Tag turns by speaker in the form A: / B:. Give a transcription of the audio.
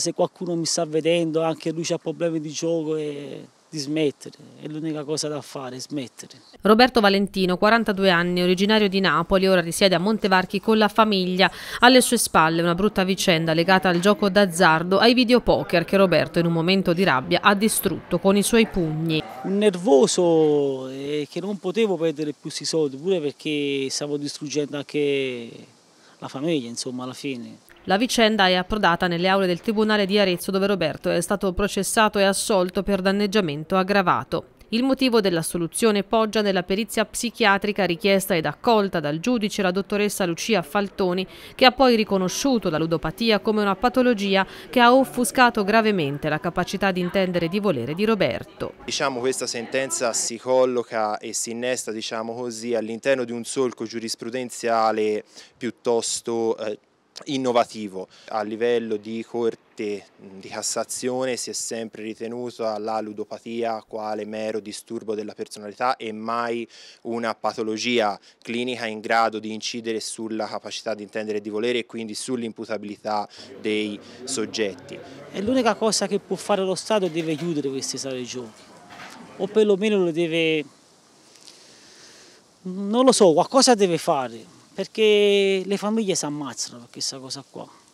A: Se qualcuno mi sta vedendo, anche lui ha problemi di gioco e di smettere, è l'unica cosa da fare, smettere.
B: Roberto Valentino, 42 anni, originario di Napoli, ora risiede a Montevarchi con la famiglia. Alle sue spalle una brutta vicenda legata al gioco d'azzardo, ai videopoker che Roberto in un momento di rabbia ha distrutto con i suoi
A: pugni. Un nervoso eh, che non potevo perdere più questi soldi, pure perché stavo distruggendo anche la famiglia, insomma, alla fine.
B: La vicenda è approdata nelle aule del Tribunale di Arezzo dove Roberto è stato processato e assolto per danneggiamento aggravato. Il motivo dell'assoluzione poggia nella perizia psichiatrica richiesta ed accolta dal giudice la dottoressa Lucia Faltoni, che ha poi riconosciuto la ludopatia come una patologia che ha offuscato gravemente la capacità di intendere di volere di Roberto.
C: Diciamo questa sentenza si colloca e si innesta diciamo all'interno di un solco giurisprudenziale piuttosto eh, innovativo. A livello di Corte di Cassazione si è sempre ritenuta la ludopatia quale mero disturbo della personalità e mai una patologia clinica in grado di incidere sulla capacità di intendere e di volere e quindi sull'imputabilità dei soggetti. È l'unica cosa che può fare lo Stato deve chiudere queste sale giochi
A: o perlomeno lo deve, non lo so, qualcosa deve fare perché le famiglie si ammazzano per questa cosa qua.